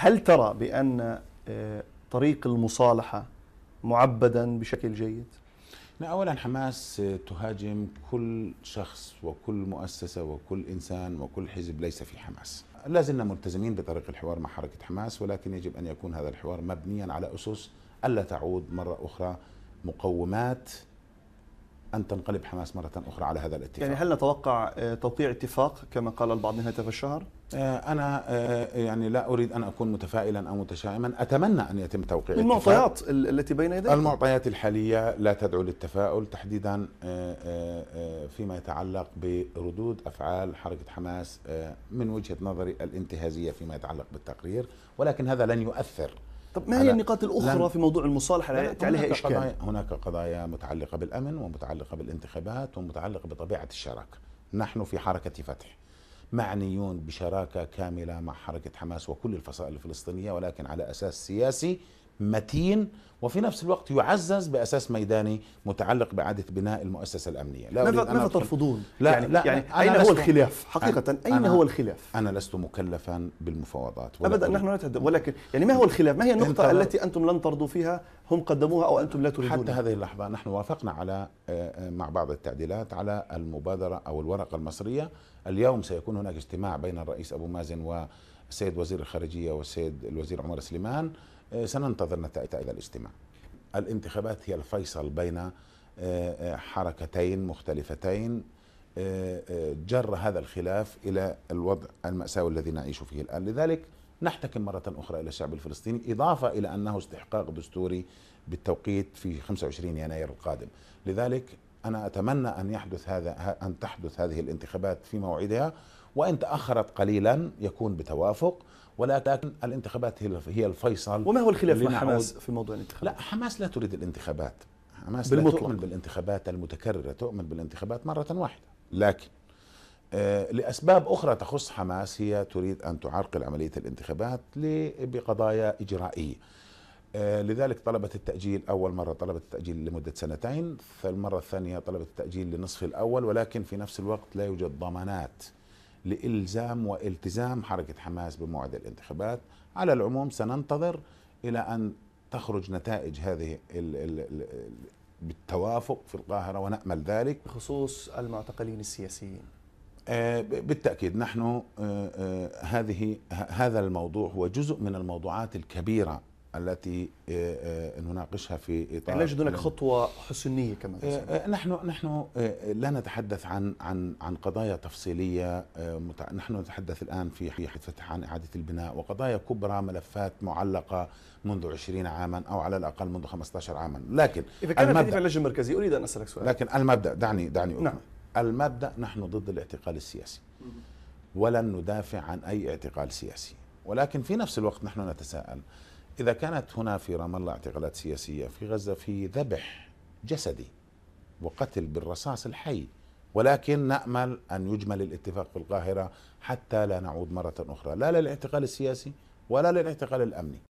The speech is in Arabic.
هل ترى بأن آه، طريق المصالحة معبدا بشكل جيد؟ أولا حماس آه، تهاجم كل شخص وكل مؤسسة وكل إنسان وكل حزب ليس في حماس لا زلنا ملتزمين بطريق الحوار مع حركة حماس ولكن يجب أن يكون هذا الحوار مبنيا على أسس ألا تعود مرة أخرى مقومات أن تنقلب حماس مرة أخرى على هذا الاتفاق يعني هل نتوقع آه، توقيع اتفاق كما قال البعض نهاية هذا الشهر؟ آه، أنا آه، يعني لا أريد أن أكون متفائلا أو متشائما أتمنى أن يتم توقيع المعطيات التي بين يديك المعطيات الحالية لا تدعو للتفاؤل تحديدا فيما يتعلق بردود أفعال حركة حماس من وجهة نظري الانتهازية فيما يتعلق بالتقرير ولكن هذا لن يؤثر طب ما هي النقاط الاخرى في موضوع المصالحه التي عليها اشكال؟ قضايا هناك قضايا متعلقه بالامن ومتعلقه بالانتخابات ومتعلقه بطبيعه الشراكه. نحن في حركه فتح معنيون بشراكه كامله مع حركه حماس وكل الفصائل الفلسطينيه ولكن على اساس سياسي متين وفي نفس الوقت يعزز باساس ميداني متعلق باعاده بناء المؤسسه الامنيه لا ماذا, ماذا ترفضون لا يعني, لا يعني اين هو الخلاف حقيقه أنا اين هو الخلاف انا لست مكلفا بالمفاوضات ابدا نحن لا ولكن يعني ما هو الخلاف ما هي النقطه التي انتم لن ترضوا فيها هم قدموها او انتم لا تريدونها حتى هذه اللحظه نحن وافقنا على آه، آه، مع بعض التعديلات على المبادره او الورقه المصريه اليوم سيكون هناك اجتماع بين الرئيس ابو مازن والسيد وزير الخارجيه والسيد الوزير عمر سليمان آه، سننتظر نتائج هذا الاجتماع الانتخابات هي الفيصل بين آه، آه، حركتين مختلفتين جر هذا الخلاف الى الوضع الماساوي الذي نعيش فيه الان، لذلك نحتكم مره اخرى الى الشعب الفلسطيني اضافه الى انه استحقاق دستوري بالتوقيت في 25 يناير القادم، لذلك انا اتمنى ان يحدث هذا ان تحدث هذه الانتخابات في موعدها وان تاخرت قليلا يكون بتوافق ولكن الانتخابات هي الفيصل وما هو الخلاف مع حماس في موضوع الانتخابات؟ لا حماس لا تريد الانتخابات حماس بالمطلق. لا تؤمن بالانتخابات المتكررة تؤمن بالانتخابات مرة واحدة لكن آه، لأسباب أخرى تخص حماس هي تريد أن تعرقل عملية الانتخابات بقضايا إجرائية آه، لذلك طلبت التأجيل أول مرة طلبت التأجيل لمدة سنتين فالمرة الثانية طلبت التأجيل لنصف الأول ولكن في نفس الوقت لا يوجد ضمانات لإلزام والتزام حركة حماس بموعد الانتخابات على العموم سننتظر إلى أن تخرج نتائج هذه ال ال ال بالتوافق في القاهرة ونأمل ذلك بخصوص المعتقلين السياسيين آه، بالتأكيد نحن آه، هذه هذا الموضوع هو جزء من الموضوعات الكبيرة التي آه، آه، نناقشها في اطار يعني لا هناك خطوه حسنيه كما آه، نحن نحن لا نتحدث عن عن عن قضايا تفصيليه نحن نتحدث الان في فتح عن اعاده البناء وقضايا كبرى ملفات معلقه منذ 20 عاما او على الاقل منذ 15 عاما لكن اذا كان المبدأ اللجنه المركزيه اريد ان اسالك سؤال لكن المبدا دعني دعني أكمل. نعم المبدا نحن ضد الاعتقال السياسي ولن ندافع عن اي اعتقال سياسي ولكن في نفس الوقت نحن نتساءل إذا كانت هنا في رام الله اعتقالات سياسية في غزة في ذبح جسدي وقتل بالرصاص الحي ولكن نأمل أن يجمل الاتفاق في القاهرة حتى لا نعود مرة أخرى لا للاعتقال السياسي ولا للاعتقال الأمني